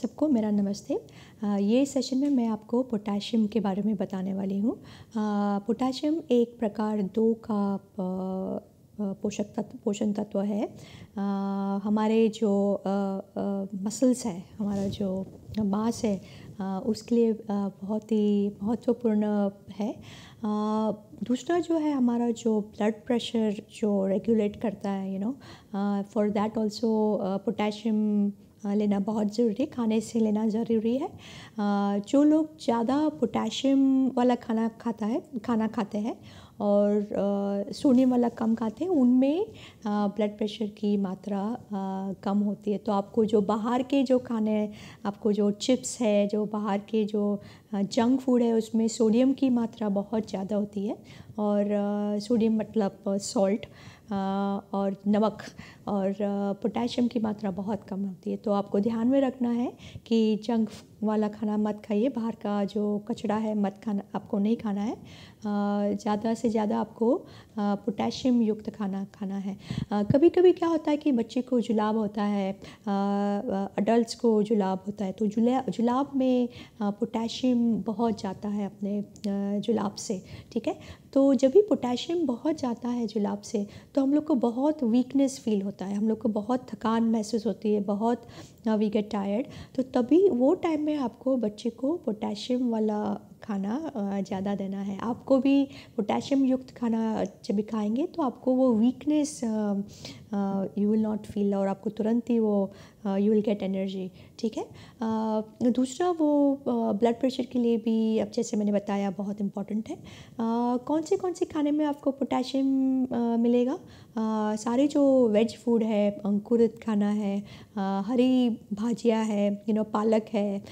सबको मेरा नमस्ते ये सेशन में मैं आपको पोटाशियम के बारे में बताने वाली हूँ पोटाशियम एक प्रकार दो का पोषक तत्व पोषण तत्व है आ, हमारे जो आ, आ, मसल्स है हमारा जो मांस है आ, उसके लिए बहुत ही महत्वपूर्ण है आ, दूसरा जो है हमारा जो ब्लड प्रेशर जो रेगुलेट करता है you know for that also potassium लेना बहुत ज़रूरी है खाने से लेना ज़रूरी है जो लोग ज़्यादा पोटेशियम वाला खाना खाता है खाना खाते हैं और सोने वाला कम खाते हैं उनमें ब्लड प्रेशर की मात्रा कम होती है तो आपको जो बाहर के जो खाने आपको जो चिप्स है जो बाहर के जो जंक फूड है उसमें सोडियम की मात्रा बहुत ज़्यादा होती है और सोडियम मतलब सॉल्ट और नमक और पोटेशियम की मात्रा बहुत कम होती है तो आपको ध्यान में रखना है कि जंक वाला खाना मत खाइए बाहर का जो कचड़ा है मत खाना आपको नहीं खाना है ज़्यादा से ज़्यादा आपको पोटेशियम युक्त खाना खाना है कभी कभी क्या होता है कि बच्चे को जुलाब होता है अडल्ट को जुलाब होता है तो जुला जुलाब में पोटेशियम बहुत जाता है अपने जुलाब से ठीक है तो जब भी पोटेशियम बहुत जाता है जुलाब से तो हम लोग को बहुत वीकनेस फील होता है हम लोग को बहुत थकान महसूस होती है बहुत वी गेट टायर्ड तो तभी वो टाइम में आपको बच्चे को पोटेशियम वाला खाना ज़्यादा देना है आपको भी पोटेशियम युक्त खाना जब भी खाएंगे तो आपको वो weakness you will not feel और आपको तुरंत ही वो यू विल गेट एनर्जी ठीक है आ, दूसरा वो ब्लड प्रेशर के लिए भी अब जैसे मैंने बताया बहुत इम्पॉर्टेंट है आ, कौन से कौन से खाने में आपको पोटेशियम मिलेगा सारे जो वेज फूड है अंकुरित खाना है हरी भाजियाँ है यू नो पालक है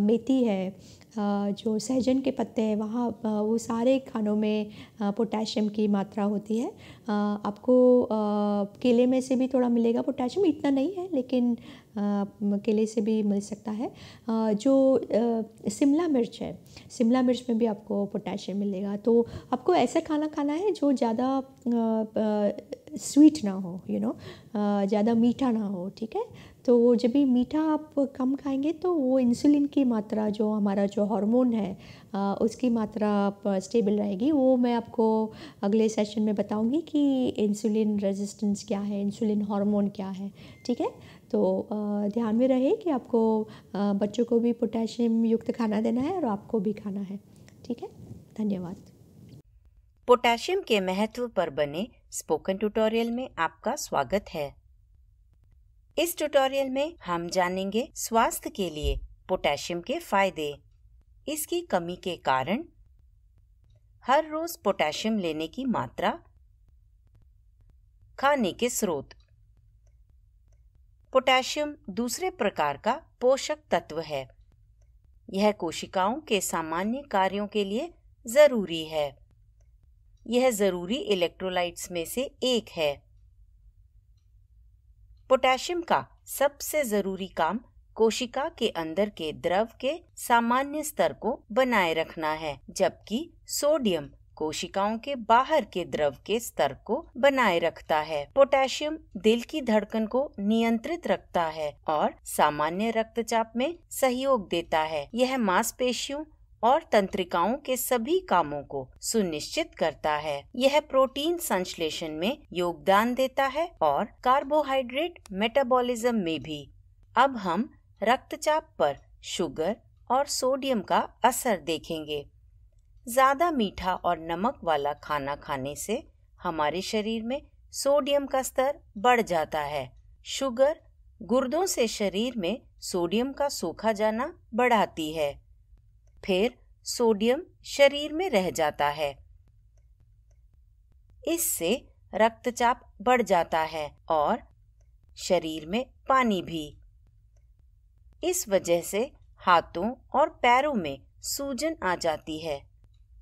मेथी है जो सहजन के पत्ते हैं वहाँ वो सारे खानों में पोटेशियम की मात्रा होती है आपको केले में से भी थोड़ा मिलेगा पोटेशियम इतना नहीं है लेकिन केले से भी मिल सकता है जो शिमला मिर्च है शिमला मिर्च में भी आपको पोटेशियम मिलेगा तो आपको ऐसा खाना खाना है जो ज़्यादा स्वीट ना हो यू नो ज़्यादा मीठा ना हो ठीक है तो जब भी मीठा आप कम खाएंगे तो वो इंसुलिन की मात्रा जो हमारा जो हार्मोन है आ, उसकी मात्रा स्टेबल रहेगी वो मैं आपको अगले सेशन में बताऊंगी कि इंसुलिन रेजिस्टेंस क्या है इंसुलिन हार्मोन क्या है ठीक है तो ध्यान में रहे कि आपको बच्चों को भी पोटेशियम युक्त खाना देना है और आपको भी खाना है ठीक है धन्यवाद पोटेशियम के महत्व पर बने स्पोकन ट्यूटोरियल में आपका स्वागत है इस ट्यूटोरियल में हम जानेंगे स्वास्थ्य के लिए पोटेशियम के फायदे इसकी कमी के कारण हर रोज पोटेशियम लेने की मात्रा खाने के स्रोत पोटेशियम दूसरे प्रकार का पोषक तत्व है यह कोशिकाओं के सामान्य कार्यों के लिए ज़रूरी है यह ज़रूरी इलेक्ट्रोलाइट्स में से एक है पोटेशियम का सबसे ज़रूरी काम कोशिका के अंदर के द्रव के सामान्य स्तर को बनाए रखना है जबकि सोडियम कोशिकाओं के बाहर के द्रव के स्तर को बनाए रखता है पोटेशियम दिल की धड़कन को नियंत्रित रखता है और सामान्य रक्तचाप में सहयोग देता है यह मांसपेशियों और तंत्रिकाओं के सभी कामों को सुनिश्चित करता है यह प्रोटीन संश्लेषण में योगदान देता है और कार्बोहाइड्रेट मेटाबॉलिज्म में भी अब हम रक्तचाप पर शुगर और सोडियम का असर देखेंगे ज़्यादा मीठा और नमक वाला खाना खाने से हमारे शरीर में सोडियम का स्तर बढ़ जाता है शुगर गुर्दों से शरीर में सोडियम का सूखा जाना बढ़ाती है फिर सोडियम शरीर में रह जाता है इससे रक्तचाप बढ़ जाता है और शरीर में पानी भी इस वजह से हाथों और पैरों में सूजन आ जाती है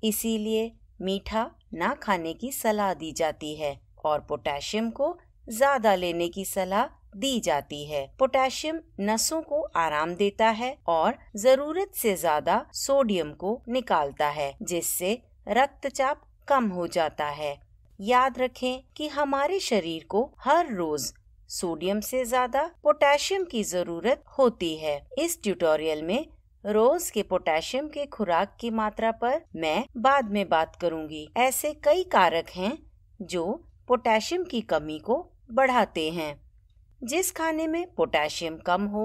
इसीलिए मीठा ना खाने की सलाह दी जाती है और पोटेशियम को ज्यादा लेने की सलाह दी जाती है पोटेशियम नसों को आराम देता है और जरूरत से ज्यादा सोडियम को निकालता है जिससे रक्तचाप कम हो जाता है याद रखें कि हमारे शरीर को हर रोज सोडियम से ज्यादा पोटेशियम की जरूरत होती है इस ट्यूटोरियल में रोज के पोटेशियम के खुराक की मात्रा पर मैं बाद में बात करूंगी ऐसे कई कारक हैं जो पोटेशियम की कमी को बढ़ाते हैं जिस खाने में पोटेशियम कम हो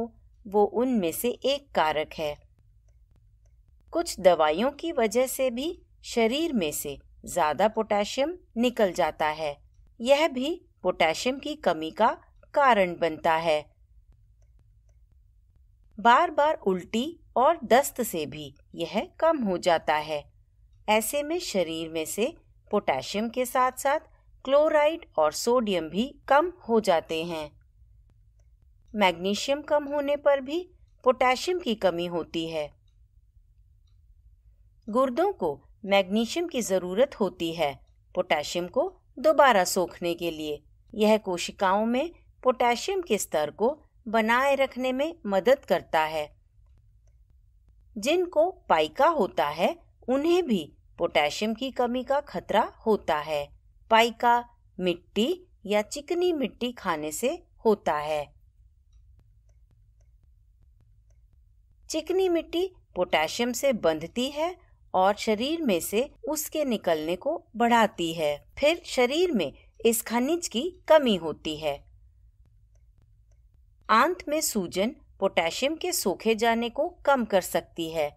वो उनमें से एक कारक है कुछ दवाइयों की वजह से भी शरीर में से ज़्यादा पोटेशियम निकल जाता है यह भी पोटेशियम की कमी का कारण बनता है बार बार उल्टी और दस्त से भी यह कम हो जाता है ऐसे में शरीर में से पोटेशियम के साथ साथ क्लोराइड और सोडियम भी कम हो जाते हैं मैग्नीशियम कम होने पर भी पोटेशियम की कमी होती है गुर्दों को मैग्नीशियम की ज़रूरत होती है पोटेशियम को दोबारा सोखने के लिए यह कोशिकाओं में पोटेशियम के स्तर को बनाए रखने में मदद करता है जिनको पाइका होता है उन्हें भी पोटेशियम की कमी का खतरा होता है पाइका मिट्टी या चिकनी मिट्टी खाने से होता है चिकनी मिट्टी पोटेशियम से बंधती है और शरीर में से उसके निकलने को बढ़ाती है फिर शरीर में इस खनिज की कमी होती है आंत में सूजन पोटेशियम के सूखे जाने को कम कर सकती है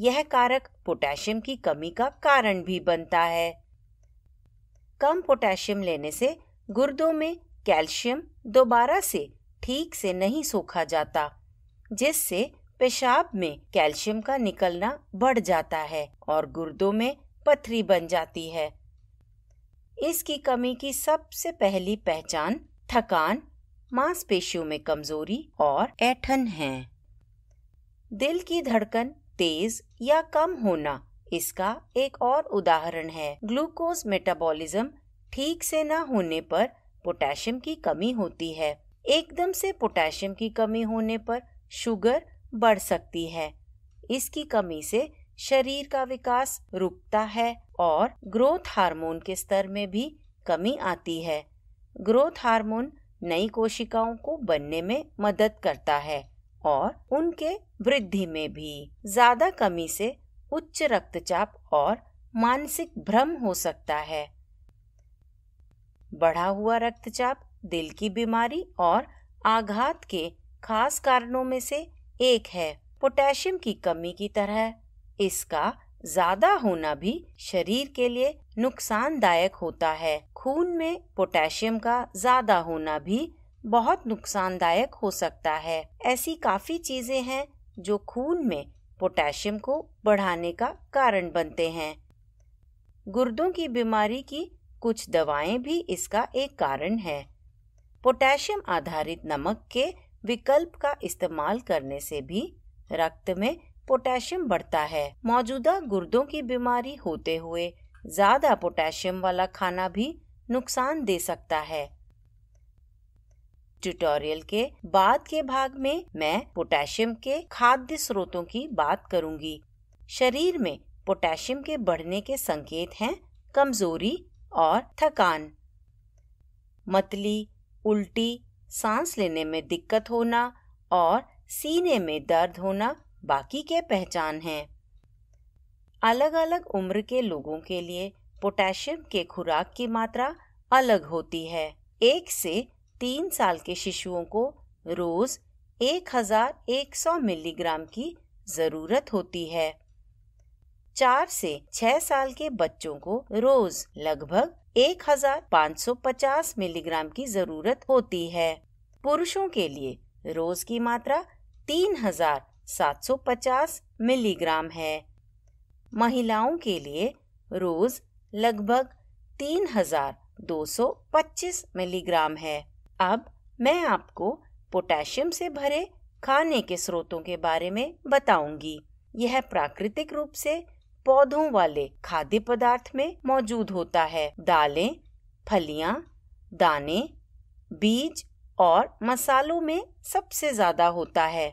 यह कारक पोटेशियम की कमी का कारण भी बनता है कम पोटेशियम लेने से गुर्दों में कैल्शियम दोबारा से ठीक से नहीं सूखा जाता जिससे पेशाब में कैल्शियम का निकलना बढ़ जाता है और गुर्दों में पथरी बन जाती है इसकी कमी की सबसे पहली पहचान थकान मांसपेशियों में कमजोरी और ऐठन है दिल की धड़कन तेज या कम होना इसका एक और उदाहरण है ग्लूकोज मेटाबॉलिज्म ठीक से न होने पर पोटेशियम की कमी होती है एकदम से पोटेशियम की कमी होने पर शुगर बढ़ सकती है इसकी कमी से शरीर का विकास रुकता है और ग्रोथ हार्मोन के स्तर में भी कमी आती है ग्रोथ हार्मोन नई कोशिकाओं को बनने में मदद करता है और उनके वृद्धि में भी ज्यादा कमी से उच्च रक्तचाप और मानसिक भ्रम हो सकता है बढ़ा हुआ रक्तचाप दिल की बीमारी और आघात के खास कारणों में से एक है पोटेशियम की कमी की तरह इसका ज्यादा होना भी शरीर के लिए नुकसानदायक होता है खून में पोटेशियम का ज्यादा होना भी बहुत नुकसानदायक हो सकता है ऐसी काफी चीजें हैं जो खून में पोटेशियम को बढ़ाने का कारण बनते हैं गुर्दों की बीमारी की कुछ दवाएं भी इसका एक कारण है पोटेशियम आधारित नमक के विकल्प का इस्तेमाल करने से भी रक्त में पोटेशियम बढ़ता है मौजूदा गुर्दों की बीमारी होते हुए ज़्यादा पोटेशियम वाला खाना भी नुकसान दे सकता है ट्यूटोरियल के बाद के भाग में मैं पोटेशियम के खाद्य स्रोतों की बात करूंगी शरीर में पोटेशियम के बढ़ने के संकेत हैं कमजोरी और थकान मतली उल्टी सांस लेने में दिक्कत होना और सीने में दर्द होना बाकी के पहचान हैं अलग अलग उम्र के लोगों के लिए पोटेशियम के खुराक की मात्रा अलग होती है एक से तीन साल के शिशुओं को रोज 1100 मिलीग्राम की जरूरत होती है चार से छह साल के बच्चों को रोज लगभग 1550 मिलीग्राम की जरूरत होती है पुरुषों के लिए रोज की मात्रा 3750 मिलीग्राम है महिलाओं के लिए रोज लगभग 3,225 मिलीग्राम है अब मैं आपको पोटेशियम से भरे खाने के स्रोतों के बारे में बताऊंगी यह प्राकृतिक रूप से पौधों वाले खाद्य पदार्थ में मौजूद होता है दालें फलियां, दाने बीज और मसालों में सबसे ज्यादा होता है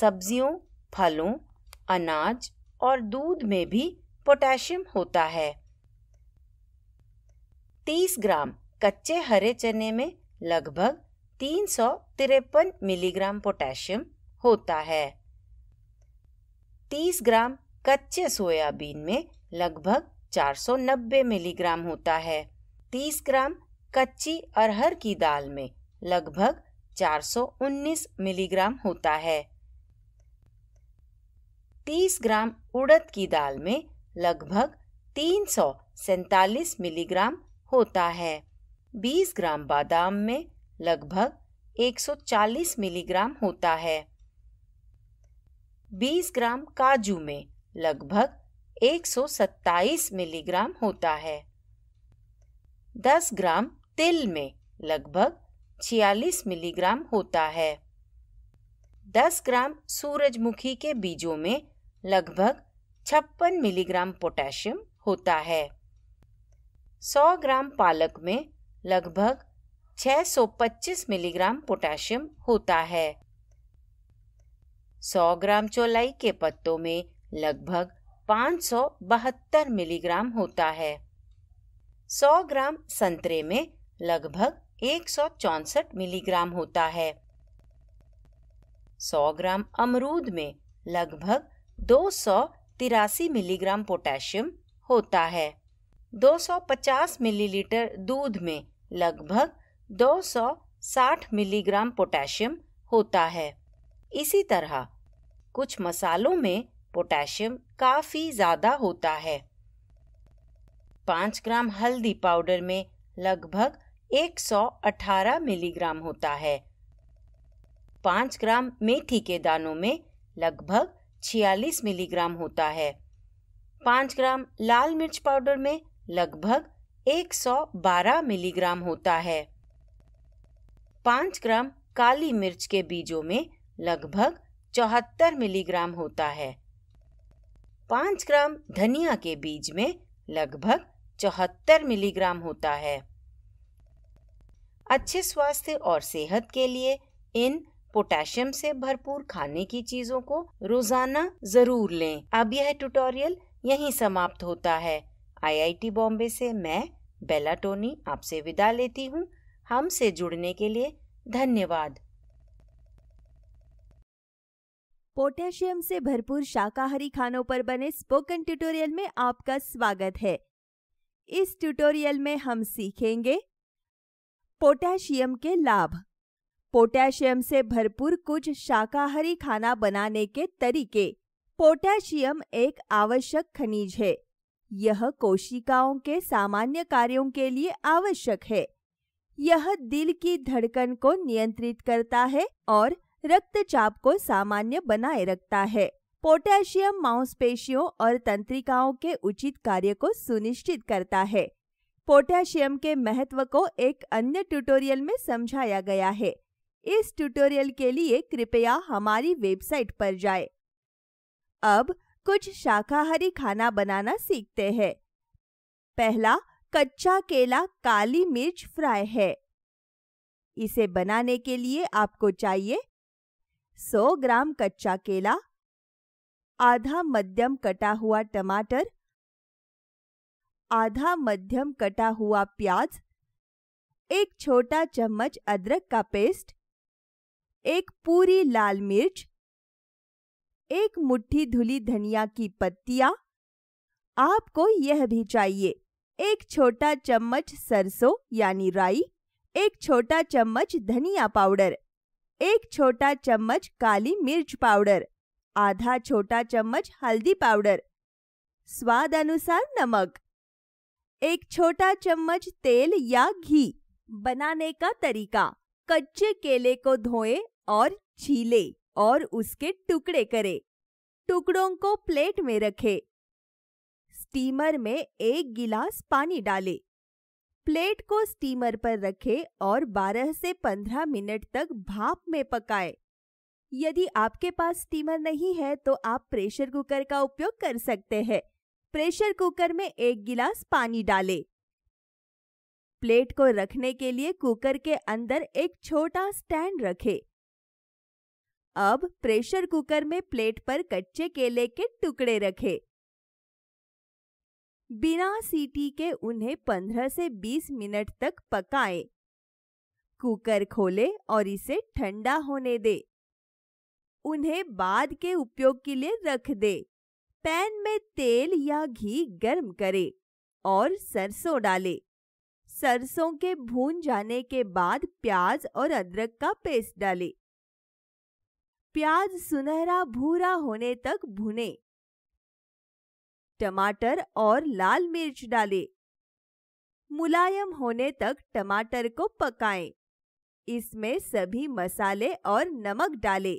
सब्जियों फलों अनाज और दूध में भी पोटेशियम होता है 30 ग्राम कच्चे हरे चने में लगभग तीन सौ तिरपन मिलीग्राम पोटेशियम होता है 30 ग्राम कच्चे सोयाबीन में लगभग 490 मिलीग्राम होता है 30 ग्राम कच्ची अरहर की दाल में लगभग 419 मिलीग्राम होता है 30 ग्राम उड़द की दाल में लगभग तीन सौ सैतालीस मिलीग्राम होता है 20 ग्राम बादाम में लगभग 140 मिलीग्राम होता है 20 ग्राम काजू में लगभग 127 मिलीग्राम होता है 10 ग्राम तिल में लगभग 46 मिलीग्राम होता है 10 ग्राम सूरजमुखी के बीजों में लगभग छप्पन मिलीग्राम पोटेशियम होता है 100 ग्राम पालक में लगभग 625 मिलीग्राम पोटेशियम होता है 100 ग्राम चौलाई के पत्तों में लगभग 572 मिलीग्राम होता है 100 ग्राम संतरे में लगभग एक मिलीग्राम होता है 100 ग्राम अमरूद में लगभग दो सौ तिरासी मिलीग्राम पोटेशियम होता है 250 मिलीलीटर दूध में लगभग 260 मिलीग्राम पोटेशियम होता है इसी तरह कुछ मसालों में पोटेशियम काफ़ी ज़्यादा होता है पाँच ग्राम हल्दी पाउडर में लगभग 118 मिलीग्राम होता है पाँच ग्राम मेथी के दानों में लगभग छियालीस मिलीग्राम होता है पाँच ग्राम लाल मिर्च पाउडर में लगभग 112 मिलीग्राम होता है पाँच ग्राम काली मिर्च के बीजों में लगभग चौहत्तर मिलीग्राम होता है पाँच ग्राम धनिया के बीज में लगभग चौहत्तर मिलीग्राम होता है अच्छे स्वास्थ्य और सेहत के लिए इन पोटेशियम से भरपूर खाने की चीजों को रोजाना जरूर लें अब यह ट्यूटोरियल यहीं समाप्त होता है आईआईटी बॉम्बे से मैं बेला टोनी आपसे विदा लेती हूँ हमसे जुड़ने के लिए धन्यवाद पोटेशियम से भरपूर शाकाहारी खानों पर बने स्पोकन ट्यूटोरियल में आपका स्वागत है इस ट्यूटोरियल में हम सीखेंगे पोटेशियम के लाभ पोटेशियम से भरपूर कुछ शाकाहारी खाना बनाने के तरीके पोटेशियम एक आवश्यक खनिज है यह कोशिकाओं के सामान्य कार्यों के लिए आवश्यक है यह दिल की धड़कन को नियंत्रित करता है और रक्तचाप को सामान्य बनाए रखता है पोटेशियम मांसपेशियों और तंत्रिकाओं के उचित कार्य को सुनिश्चित करता है पोटेशियम के महत्व को एक अन्य ट्यूटोरियल में समझाया गया है इस ट्यूटोरियल के लिए कृपया हमारी वेबसाइट पर जाएं। अब कुछ शाकाहारी खाना बनाना सीखते हैं पहला कच्चा केला काली मिर्च फ्राई है इसे बनाने के लिए आपको चाहिए 100 ग्राम कच्चा केला आधा मध्यम कटा हुआ टमाटर आधा मध्यम कटा हुआ प्याज एक छोटा चम्मच अदरक का पेस्ट एक पूरी लाल मिर्च एक मुट्ठी धुली धनिया की पत्तियां आपको यह भी चाहिए एक छोटा चम्मच सरसों यानी राई एक छोटा चम्मच धनिया पाउडर एक छोटा चम्मच काली मिर्च पाउडर आधा छोटा चम्मच हल्दी पाउडर स्वाद अनुसार नमक एक छोटा चम्मच तेल या घी बनाने का तरीका कच्चे केले को धोएं और छीले और उसके टुकड़े करे टुकड़ों को प्लेट में रखे स्टीमर में एक गिलास पानी डाले प्लेट को स्टीमर पर रखे और 12 से 15 मिनट तक भाप में पकाए यदि आपके पास स्टीमर नहीं है तो आप प्रेशर कुकर का उपयोग कर सकते हैं प्रेशर कुकर में एक गिलास पानी डालें। प्लेट को रखने के लिए कुकर के अंदर एक छोटा स्टैंड रखें। अब प्रेशर कुकर में प्लेट पर कच्चे केले के टुकड़े रखें। बिना सीटी के उन्हें 15 से 20 मिनट तक पकाएं। कुकर खोले और इसे ठंडा होने दे उन्हें बाद के उपयोग के लिए रख दे पैन में तेल या घी गर्म करें और सरसों डालें। सरसों के भून जाने के बाद प्याज और अदरक का पेस्ट डालें। प्याज सुनहरा भूरा होने तक भुने टमाटर और लाल मिर्च डालें मुलायम होने तक टमाटर को पकाएं। इसमें सभी मसाले और नमक डालें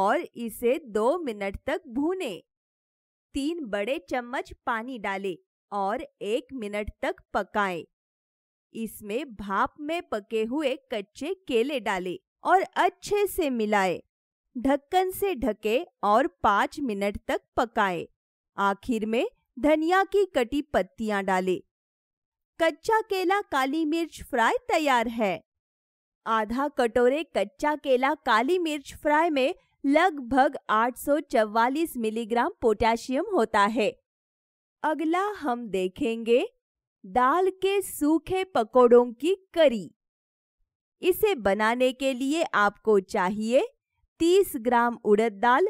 और इसे दो मिनट तक भूने तीन बड़े चम्मच पानी डालें और एक मिनट तक पकाएं। इसमें भाप में पके हुए कच्चे केले डालें और अच्छे से मिलाएं। ढक्कन से ढके और पाँच मिनट तक पकाए आखिर में धनिया की कटी पत्तियां डालें। कच्चा केला काली मिर्च फ्राई तैयार है आधा कटोरे कच्चा केला काली मिर्च फ्राई में लगभग 844 मिलीग्राम पोटेशियम होता है अगला हम देखेंगे दाल के सूखे पकौड़ों की करी इसे बनाने के लिए आपको चाहिए 30 ग्राम उड़द दाल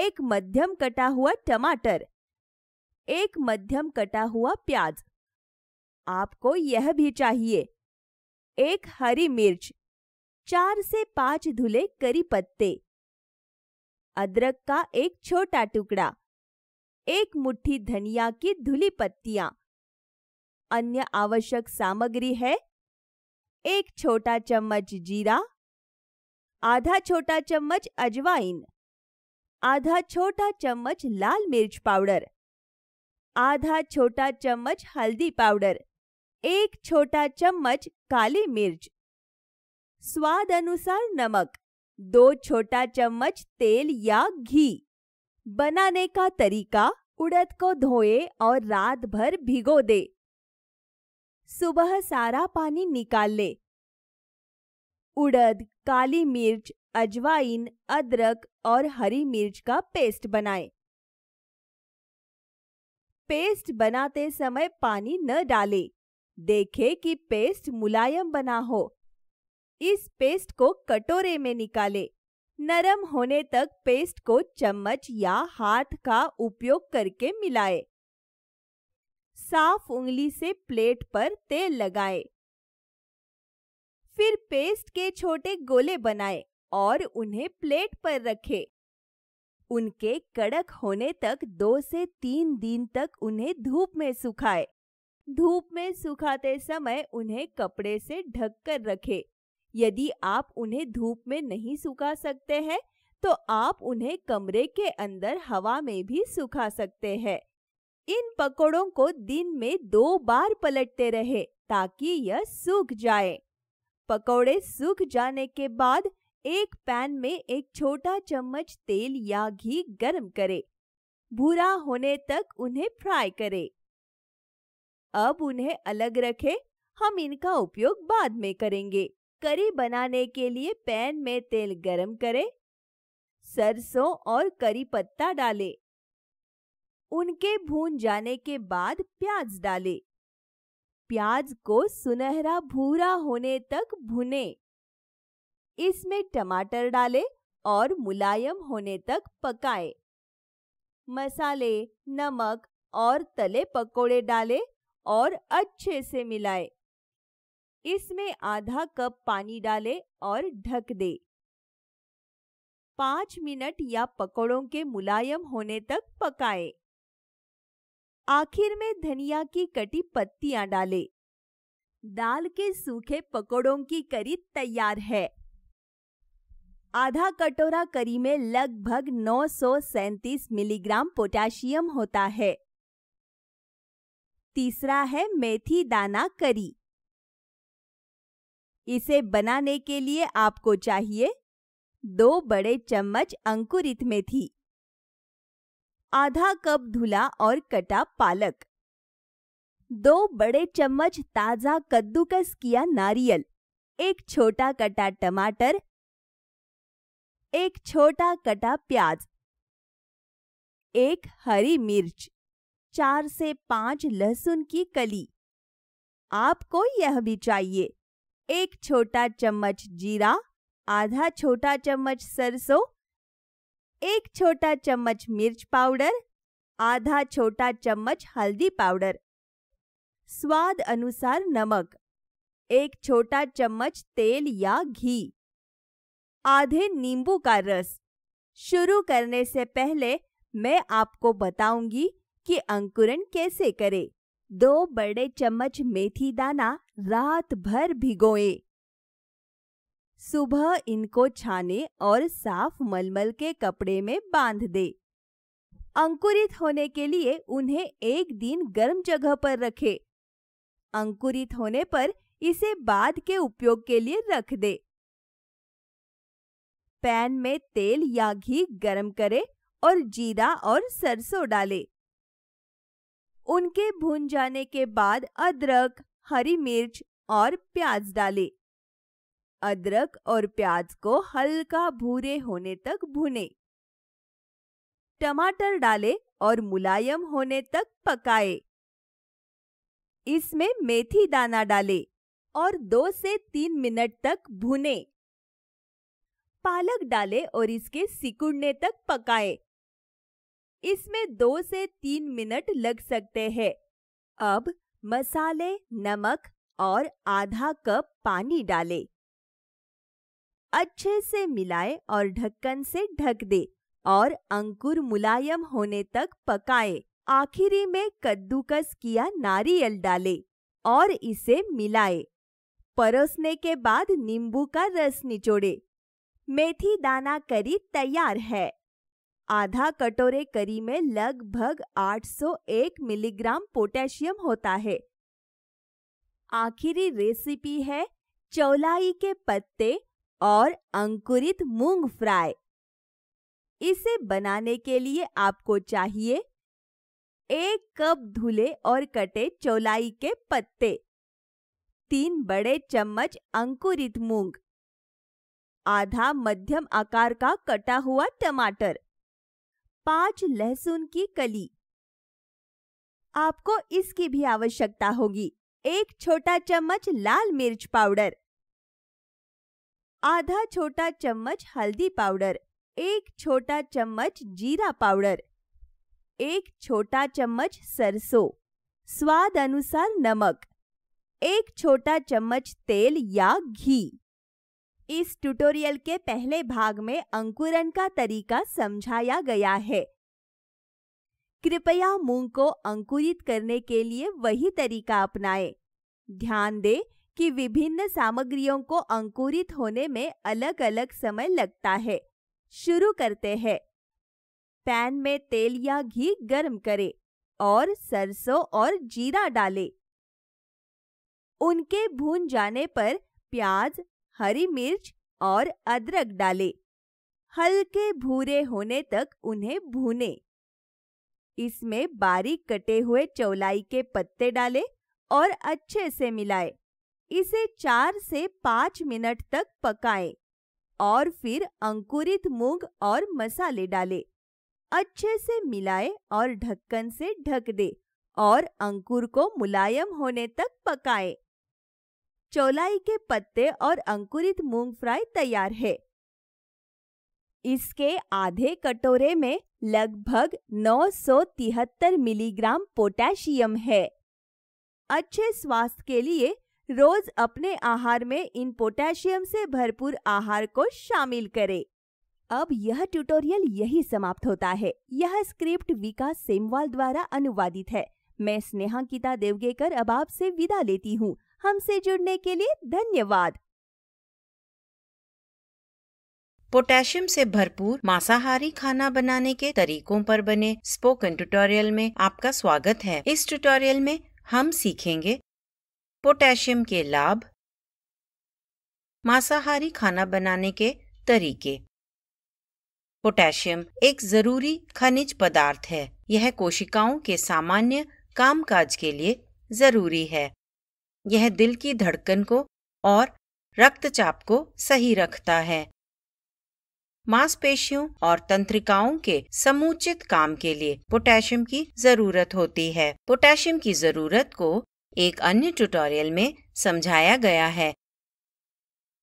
एक मध्यम कटा हुआ टमाटर एक मध्यम कटा हुआ प्याज आपको यह भी चाहिए एक हरी मिर्च चार से पांच धुले करी पत्ते अदरक का एक छोटा टुकड़ा एक मुट्ठी धनिया की धुली पत्तियां अन्य आवश्यक सामग्री है एक छोटा चम्मच जीरा आधा छोटा चम्मच अजवाइन आधा छोटा चम्मच लाल मिर्च पाउडर आधा छोटा चम्मच हल्दी पाउडर एक छोटा चम्मच काली मिर्च स्वाद अनुसार नमक दो छोटा चम्मच तेल या घी बनाने का तरीका उड़द को धोए और रात भर भिगो दे सुबह सारा पानी निकाल ले उड़द काली मिर्च अजवाइन अदरक और हरी मिर्च का पेस्ट बनाएं। पेस्ट बनाते समय पानी न डालें। देखें कि पेस्ट मुलायम बना हो इस पेस्ट को कटोरे में निकालें। नरम होने तक पेस्ट को चम्मच या हाथ का उपयोग करके मिलाएं। साफ उंगली से प्लेट पर तेल लगाएं फिर पेस्ट के छोटे गोले बनाए और उन्हें प्लेट पर रखे उनके कड़क होने तक दो से तीन दिन तक उन्हें धूप में सुखाए धूप में सुखाते समय उन्हें कपड़े से ढक कर रखे यदि आप उन्हें धूप में नहीं सुखा सकते हैं तो आप उन्हें कमरे के अंदर हवा में भी सुखा सकते हैं इन पकौड़ों को दिन में दो बार पलटते रहे ताकि यह सूख जाए पकौड़े सूख जाने के बाद एक पैन में एक छोटा चम्मच तेल या घी गर्म करें। भूरा होने तक उन्हें फ्राई करें। अब उन्हें अलग रखें, हम इनका उपयोग बाद में करेंगे करी बनाने के लिए पैन में तेल गरम करें सरसों और करी पत्ता डालें उनके भून जाने के बाद प्याज डालें प्याज को सुनहरा भूरा होने तक भुने इसमें टमाटर डालें और मुलायम होने तक पकाएं। मसाले नमक और तले पकोड़े डालें और अच्छे से मिलाएं। इसमें आधा कप पानी डालें और ढक दें। पाँच मिनट या पकौड़ों के मुलायम होने तक पकाएं। आखिर में धनिया की कटी पत्तियां डाले दाल के सूखे पकोड़ों की करी तैयार है आधा कटोरा करी में लगभग नौ मिलीग्राम पोटेशियम होता है तीसरा है मेथी दाना करी इसे बनाने के लिए आपको चाहिए दो बड़े चम्मच अंकुरित मेथी आधा कप धुला और कटा पालक दो बड़े चम्मच ताजा कद्दूकस किया नारियल एक छोटा कटा टमाटर एक छोटा कटा प्याज एक हरी मिर्च चार से पांच लहसुन की कली आपको यह भी चाहिए एक छोटा चम्मच जीरा आधा छोटा चम्मच सरसों एक छोटा चम्मच मिर्च पाउडर आधा छोटा चम्मच हल्दी पाउडर स्वाद अनुसार नमक एक छोटा चम्मच तेल या घी आधे नींबू का रस शुरू करने से पहले मैं आपको बताऊंगी कि अंकुरण कैसे करें। दो बड़े चम्मच मेथी दाना रात भर भिगोएं। सुबह इनको छाने और साफ मलमल के कपड़े में बांध दे अंकुरित होने के लिए उन्हें एक दिन गर्म जगह पर रखे अंकुरित होने पर इसे बाद के उपयोग के लिए रख दे पैन में तेल या घी गरम करे और जीरा और सरसों डाले उनके भून जाने के बाद अदरक हरी मिर्च और प्याज डाले अदरक और प्याज को हल्का भूरे होने तक भुने टमाटर डाले और मुलायम होने तक पकाए इसमें मेथी दाना डाले और दो से तीन मिनट तक भुने पालक डाले और इसके सिकुड़ने तक पकाए इसमें दो से तीन मिनट लग सकते हैं अब मसाले नमक और आधा कप पानी डालें अच्छे से मिलाए और ढक्कन से ढक दे और अंकुर मुलायम होने तक पकाए आखिरी में कद्दूकस किया नारियल डाले और इसे मिलाए परोसने के बाद नींबू का रस निचोड़े मेथी दाना करी तैयार है आधा कटोरे करी में लगभग 801 मिलीग्राम पोटेशियम होता है आखिरी रेसिपी है चौलाई के पत्ते और अंकुरित मूंग फ्राई इसे बनाने के लिए आपको चाहिए एक कप धुले और कटे चौलाई के पत्ते तीन बड़े चम्मच अंकुरित मूंग आधा मध्यम आकार का कटा हुआ टमाटर पांच लहसुन की कली आपको इसकी भी आवश्यकता होगी एक छोटा चम्मच लाल मिर्च पाउडर आधा छोटा चम्मच हल्दी पाउडर एक छोटा चम्मच जीरा पाउडर एक छोटा चम्मच सरसों स्वाद अनुसार नमक एक छोटा चम्मच तेल या घी इस ट्यूटोरियल के पहले भाग में अंकुरन का तरीका समझाया गया है कृपया मूंग को अंकुरित करने के लिए वही तरीका अपनाएं। ध्यान दें कि विभिन्न सामग्रियों को अंकुरित होने में अलग अलग समय लगता है शुरू करते हैं पैन में तेल या घी गर्म करें और सरसों और जीरा डालें उनके भून जाने पर प्याज हरी मिर्च और अदरक डालें हल्के भूरे होने तक उन्हें भूने इसमें बारीक कटे हुए चौलाई के पत्ते डालें और अच्छे से मिलाएं। इसे चार से पाँच मिनट तक पकाएं और फिर अंकुरित मूंग और मसाले डालें। अच्छे से मिलाएं और ढक्कन से ढक दे और अंकुर को मुलायम होने तक पकाएं। चौलाई के पत्ते और अंकुरित मूंग फ्राई तैयार है इसके आधे कटोरे में लगभग 973 मिलीग्राम पोटेशियम है अच्छे स्वास्थ्य के लिए रोज अपने आहार में इन पोटेशियम से भरपूर आहार को शामिल करें। अब यह ट्यूटोरियल यही समाप्त होता है यह स्क्रिप्ट विकास सेमवाल द्वारा अनुवादित है मैं स्नेहांकिता देवगेकर अब आपसे विदा लेती हूँ हमसे जुड़ने के लिए धन्यवाद पोटेशियम से भरपूर मांसाहारी खाना बनाने के तरीकों पर बने स्पोकन ट्यूटोरियल में आपका स्वागत है इस ट्यूटोरियल में हम सीखेंगे पोटेशियम के लाभ मांसाहारी खाना बनाने के तरीके पोटेशियम एक जरूरी खनिज पदार्थ है यह कोशिकाओं के सामान्य कामकाज के लिए जरूरी है यह दिल की धड़कन को और रक्तचाप को सही रखता है मांसपेशियों और तंत्रिकाओं के समुचित काम के लिए पोटेशियम की जरूरत होती है पोटेशियम की जरूरत को एक अन्य ट्यूटोरियल में समझाया गया है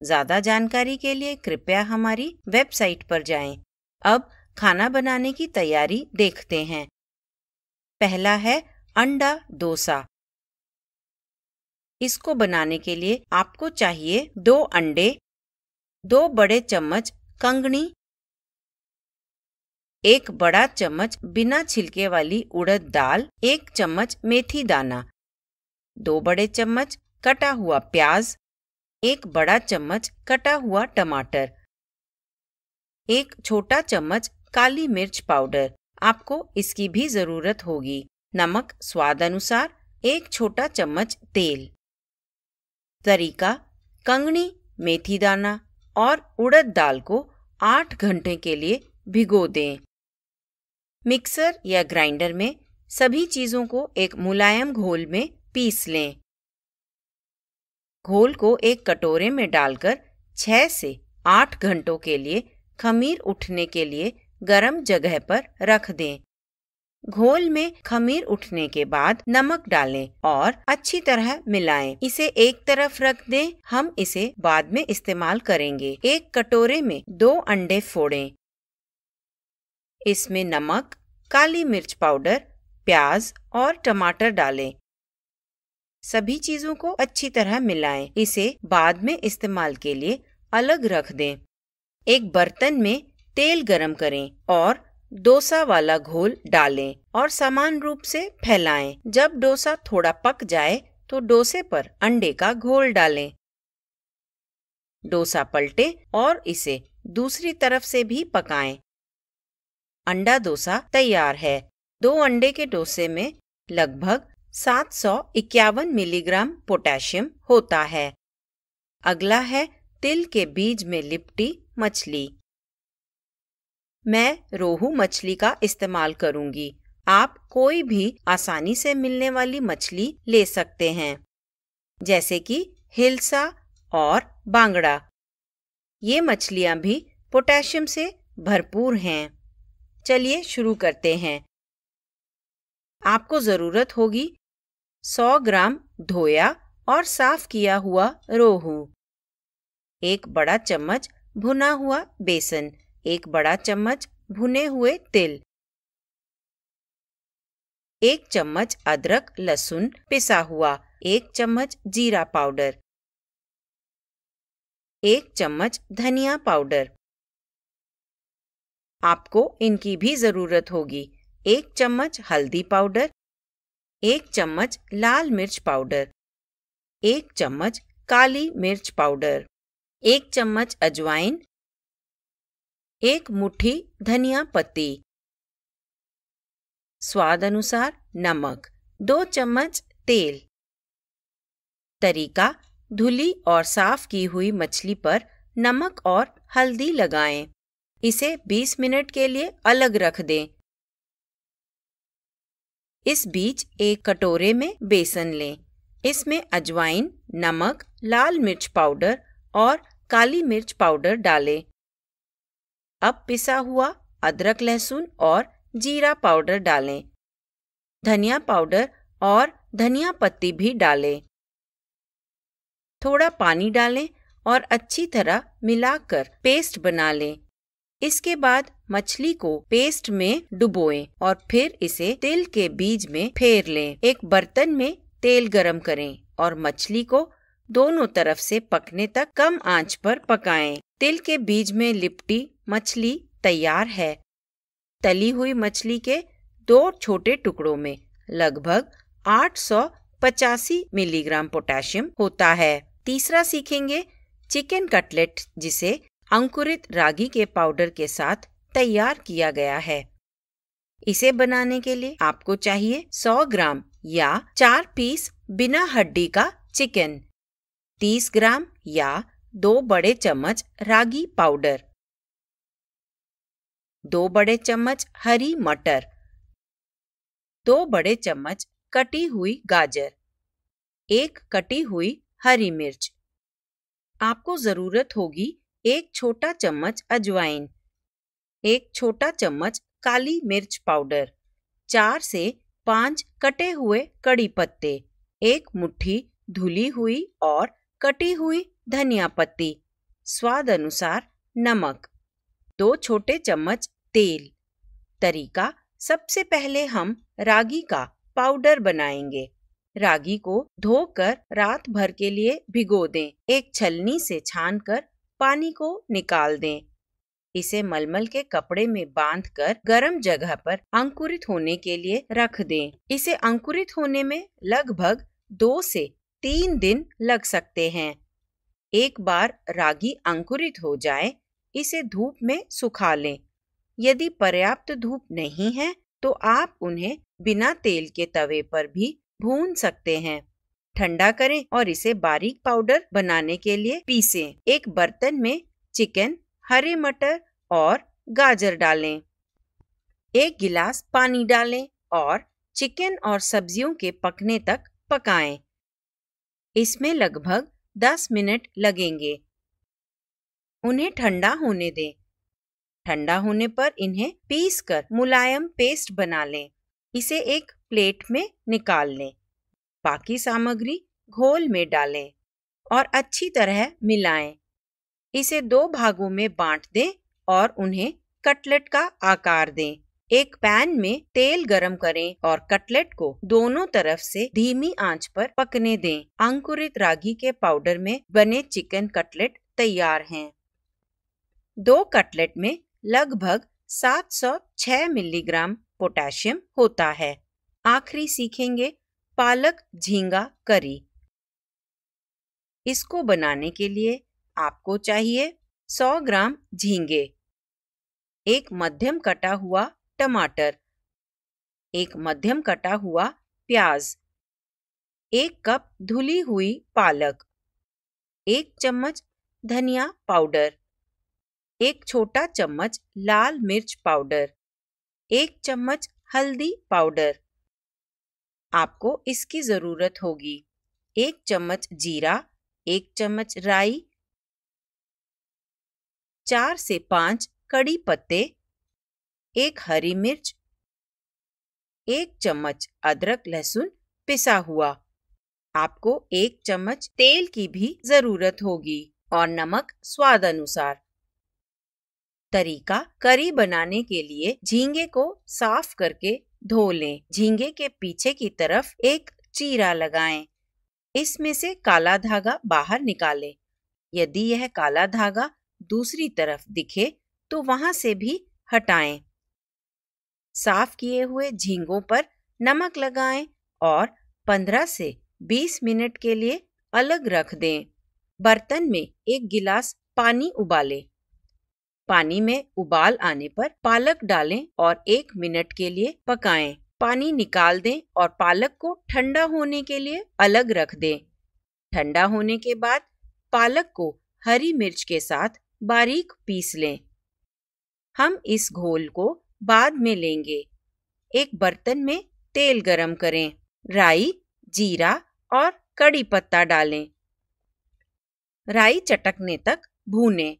ज्यादा जानकारी के लिए कृपया हमारी वेबसाइट पर जाएं। अब खाना बनाने की तैयारी देखते हैं पहला है अंडा डोसा इसको बनाने के लिए आपको चाहिए दो अंडे दो बड़े चम्मच कंगनी एक बड़ा चम्मच बिना छिलके वाली उड़द दाल एक चम्मच मेथी दाना दो बड़े चम्मच कटा हुआ प्याज एक बड़ा चम्मच कटा हुआ टमाटर एक छोटा चम्मच काली मिर्च पाउडर आपको इसकी भी जरूरत होगी नमक स्वाद अनुसार एक छोटा चम्मच तेल तरीका कंगनी मेथी दाना और उड़द दाल को आठ घंटे के लिए भिगो दें मिक्सर या ग्राइंडर में सभी चीज़ों को एक मुलायम घोल में पीस लें घोल को एक कटोरे में डालकर छह से आठ घंटों के लिए खमीर उठने के लिए गर्म जगह पर रख दें घोल में खमीर उठने के बाद नमक डालें और अच्छी तरह मिलाएं। इसे एक तरफ रख दें हम इसे बाद में इस्तेमाल करेंगे एक कटोरे में दो अंडे फोड़ें इसमें नमक काली मिर्च पाउडर प्याज और टमाटर डालें सभी चीजों को अच्छी तरह मिलाएं। इसे बाद में इस्तेमाल के लिए अलग रख दें एक बर्तन में तेल गरम करें और डोसा वाला घोल डालें और समान रूप से फैलाएं। जब डोसा थोड़ा पक जाए तो डोसे पर अंडे का घोल डालें डोसा पलटे और इसे दूसरी तरफ से भी पकाएं। अंडा डोसा तैयार है दो अंडे के डोसे में लगभग सात मिलीग्राम पोटेशियम होता है अगला है तिल के बीज में लिपटी मछली मैं रोहू मछली का इस्तेमाल करूंगी आप कोई भी आसानी से मिलने वाली मछली ले सकते हैं जैसे कि हिलसा और बांगड़ा ये मछलियां भी पोटेशियम से भरपूर हैं चलिए शुरू करते हैं आपको ज़रूरत होगी सौ ग्राम धोया और साफ किया हुआ रोहू एक बड़ा चम्मच भुना हुआ बेसन एक बड़ा चम्मच भुने हुए तिल एक चम्मच अदरक लहसुन पिसा हुआ एक चम्मच जीरा पाउडर एक चम्मच धनिया पाउडर आपको इनकी भी ज़रूरत होगी एक चम्मच हल्दी पाउडर एक चम्मच लाल मिर्च पाउडर एक चम्मच काली मिर्च पाउडर एक चम्मच अजवाइन एक मुट्ठी धनिया पत्ती स्वाद अनुसार नमक दो चम्मच तेल तरीका धुली और साफ की हुई मछली पर नमक और हल्दी लगाएं। इसे 20 मिनट के लिए अलग रख दें इस बीच एक कटोरे में बेसन लें इसमें अजवाइन नमक लाल मिर्च पाउडर और काली मिर्च पाउडर डालें अब पिसा हुआ अदरक लहसुन और जीरा पाउडर डालें धनिया पाउडर और धनिया पत्ती भी डालें थोड़ा पानी डालें और अच्छी तरह मिलाकर पेस्ट बना लें इसके बाद मछली को पेस्ट में डुबोएं और फिर इसे तिल के बीज में फेर लें। एक बर्तन में तेल गरम करें और मछली को दोनों तरफ से पकने तक कम आंच पर पकाएं। तिल के बीज में लिपटी मछली तैयार है तली हुई मछली के दो छोटे टुकड़ों में लगभग आठ सौ पचासी मिलीग्राम पोटेशियम होता है तीसरा सीखेंगे चिकन कटलेट जिसे अंकुरित रागी के पाउडर के साथ तैयार किया गया है इसे बनाने के लिए आपको चाहिए 100 ग्राम या चार पीस बिना हड्डी का चिकन 30 ग्राम या दो बड़े चम्मच रागी पाउडर दो बड़े चम्मच हरी मटर दो बड़े चम्मच कटी हुई गाजर एक कटी हुई हरी मिर्च आपको जरूरत होगी एक छोटा चम्मच अजवाइन एक छोटा चम्मच काली मिर्च पाउडर चार से पांच कटे हुए कड़ी पत्ते एक मुट्ठी धुली हुई और कटी हुई धनिया पत्ती स्वाद अनुसार नमक दो छोटे चम्मच तेल तरीका सबसे पहले हम रागी का पाउडर बनाएंगे रागी को धोकर रात भर के लिए भिगो दें एक छलनी से छानकर पानी को निकाल दें इसे मलमल के कपड़े में बांधकर गर्म जगह पर अंकुरित होने के लिए रख दें। इसे अंकुरित होने में लगभग दो से तीन दिन लग सकते हैं एक बार रागी अंकुरित हो जाए इसे धूप में सुखा लें यदि पर्याप्त धूप नहीं है तो आप उन्हें बिना तेल के तवे पर भी भून सकते हैं ठंडा करें और इसे बारीक पाउडर बनाने के लिए पीसें। एक बर्तन में चिकन हरे मटर और गाजर डालें एक गिलास पानी डालें और चिकन और सब्जियों के पकने तक पकाएं। इसमें लगभग 10 मिनट लगेंगे उन्हें ठंडा होने दें ठंडा होने पर इन्हें पीसकर मुलायम पेस्ट बना लें इसे एक प्लेट में निकाल लें बाकी सामग्री घोल में डालें और अच्छी तरह मिलाएं। इसे दो भागों में बांट दें और उन्हें कटलेट का आकार दें एक पैन में तेल गरम करें और कटलेट को दोनों तरफ से धीमी आंच पर पकने दें अंकुरित रागी के पाउडर में बने चिकन कटलेट तैयार हैं दो कटलेट में लगभग 706 मिलीग्राम पोटेशियम होता है आखिरी सीखेंगे पालक झींगा करी इसको बनाने के लिए आपको चाहिए 100 ग्राम झींगे एक मध्यम कटा हुआ टमाटर एक मध्यम कटा हुआ प्याज एक कप धुली हुई पालक एक चम्मच धनिया पाउडर एक छोटा चम्मच लाल मिर्च पाउडर एक चम्मच हल्दी पाउडर आपको इसकी ज़रूरत होगी एक चम्मच जीरा एक चम्मच राई चार से पाँच कड़ी पत्ते एक हरी मिर्च एक चम्मच अदरक लहसुन पिसा हुआ आपको एक चम्मच तेल की भी जरूरत होगी और नमक स्वाद अनुसार तरीका करी बनाने के लिए झींगे को साफ करके धो लें झींगे के पीछे की तरफ एक चीरा लगाएं। इसमें से काला धागा बाहर निकालें। यदि यह काला धागा दूसरी तरफ दिखे तो वहां से भी हटाएं। साफ किए हुए झींगों पर नमक लगाएं और 15 से 20 मिनट के लिए अलग रख दें बर्तन में एक गिलास पानी उबालें पानी में उबाल आने पर पालक डालें और एक मिनट के लिए पकाएं। पानी निकाल दें और पालक को ठंडा होने के लिए अलग रख दें ठंडा होने के बाद पालक को हरी मिर्च के साथ बारीक पीस लें हम इस घोल को बाद में लेंगे एक बर्तन में तेल गरम करें राई जीरा और कड़ी पत्ता डालें राई चटकने तक भूनें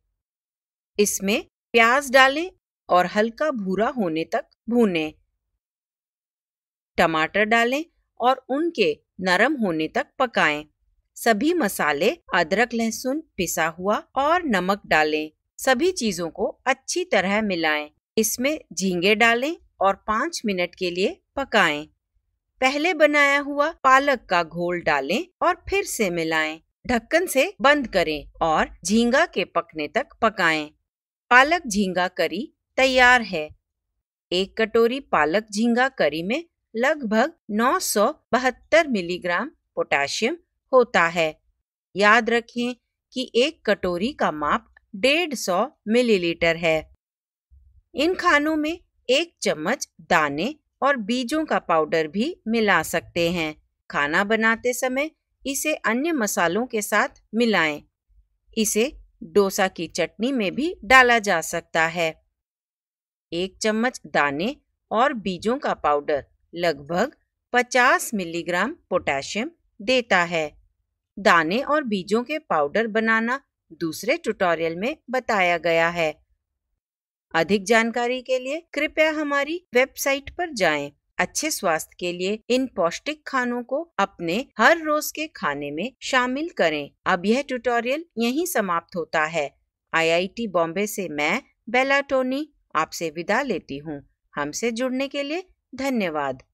इसमें प्याज डालें और हल्का भूरा होने तक भूनें। टमाटर डालें और उनके नरम होने तक पकाएं। सभी मसाले अदरक लहसुन पिसा हुआ और नमक डालें सभी चीजों को अच्छी तरह मिलाएं। इसमें झींगे डालें और पाँच मिनट के लिए पकाएं। पहले बनाया हुआ पालक का घोल डालें और फिर से मिलाएं। ढक्कन से बंद करें और झींगा के पकने तक पकाएं। पालक झींगा करी तैयार है एक कटोरी पालक झींगा करी में लगभग नौ मिलीग्राम पोटेशियम होता है याद रखें कि एक कटोरी का माप 150 मिलीलीटर है इन खानों में एक चम्मच दाने और बीजों का पाउडर भी मिला सकते हैं खाना बनाते समय इसे अन्य मसालों के साथ मिलाएं। इसे डोसा की चटनी में भी डाला जा सकता है एक चम्मच दाने और बीजों का पाउडर लगभग 50 मिलीग्राम पोटेशियम देता है दाने और बीजों के पाउडर बनाना दूसरे ट्यूटोरियल में बताया गया है अधिक जानकारी के लिए कृपया हमारी वेबसाइट पर जाएं। अच्छे स्वास्थ्य के लिए इन पौष्टिक खानों को अपने हर रोज के खाने में शामिल करें अब यह ट्यूटोरियल यहीं समाप्त होता है आईआईटी बॉम्बे से मैं बेला टोनी आपसे विदा लेती हूँ हमसे जुड़ने के लिए धन्यवाद